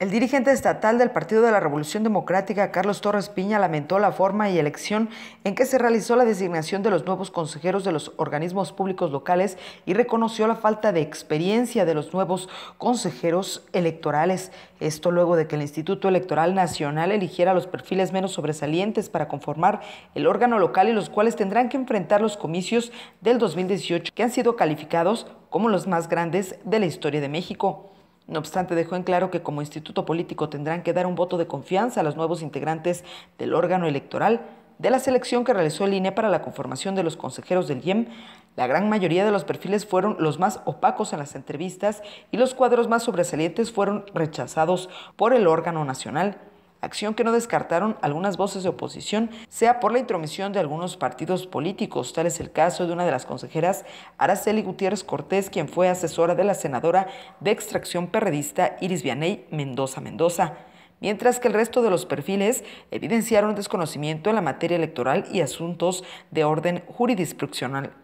El dirigente estatal del Partido de la Revolución Democrática, Carlos Torres Piña, lamentó la forma y elección en que se realizó la designación de los nuevos consejeros de los organismos públicos locales y reconoció la falta de experiencia de los nuevos consejeros electorales. Esto luego de que el Instituto Electoral Nacional eligiera los perfiles menos sobresalientes para conformar el órgano local y los cuales tendrán que enfrentar los comicios del 2018 que han sido calificados como los más grandes de la historia de México. No obstante, dejó en claro que como instituto político tendrán que dar un voto de confianza a los nuevos integrantes del órgano electoral de la selección que realizó el INE para la conformación de los consejeros del IEM, la gran mayoría de los perfiles fueron los más opacos en las entrevistas y los cuadros más sobresalientes fueron rechazados por el órgano nacional acción que no descartaron algunas voces de oposición, sea por la intromisión de algunos partidos políticos, tal es el caso de una de las consejeras, Araceli Gutiérrez Cortés, quien fue asesora de la senadora de extracción perredista Iris Vianey Mendoza Mendoza mientras que el resto de los perfiles evidenciaron desconocimiento en la materia electoral y asuntos de orden jurisdiccional